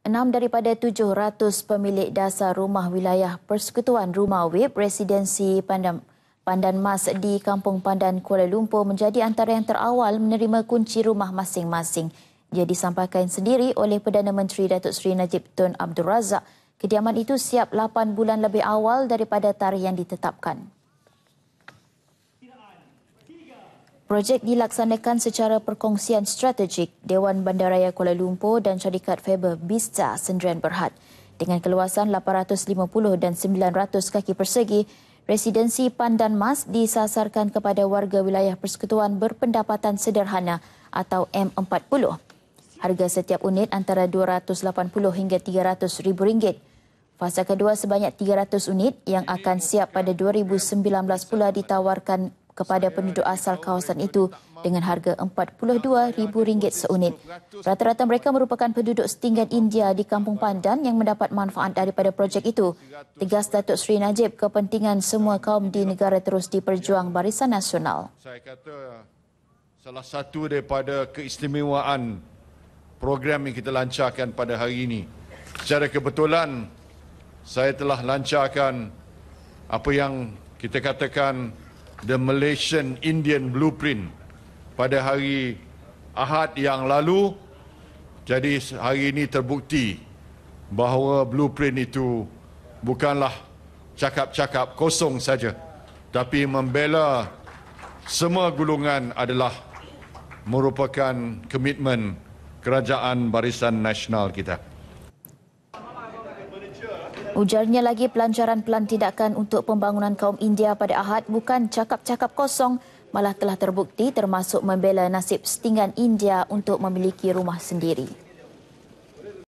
Enam daripada 700 pemilik dasar rumah wilayah Persekutuan Rumah WIP Residensi Pandan, Pandan Mas di Kampung Pandan Kuala Lumpur menjadi antara yang terawal menerima kunci rumah masing-masing. Ia disampaikan sendiri oleh Perdana Menteri Datuk Seri Najib Tun Abdul Razak. Kediaman itu siap 8 bulan lebih awal daripada tarikh yang ditetapkan. Projek dilaksanakan secara perkongsian strategik Dewan Bandaraya Kuala Lumpur dan syarikat Faber Bista Sendirian Berhad. Dengan keluasan 850 dan 900 kaki persegi, residensi Pandan Mas disasarkan kepada warga wilayah Persekutuan Berpendapatan Sederhana atau M40. Harga setiap unit antara 280 hingga 300 ribu ringgit Fasa kedua sebanyak 300 unit yang akan siap pada 2019 pula ditawarkan kepada penduduk asal kawasan itu dengan harga RM42,000 seunit. Rata-rata mereka merupakan penduduk setinggan India di Kampung Pandan yang mendapat manfaat daripada projek itu. Tegas Datuk Seri Najib, kepentingan semua kaum di negara terus diperjuang barisan nasional. Saya kata salah satu daripada keistimewaan program yang kita lancarkan pada hari ini. Secara kebetulan, saya telah lancarkan apa yang kita katakan the Malaysian Indian blueprint pada hari Ahad yang lalu jadi hari ini terbukti bahawa blueprint itu bukanlah cakap-cakap kosong saja tapi membela semua gulungan adalah merupakan komitmen kerajaan barisan nasional kita Ujarnya lagi pelancaran pelan tindakan untuk pembangunan kaum India pada Ahad bukan cakap-cakap kosong malah telah terbukti termasuk membela nasib setinggan India untuk memiliki rumah sendiri.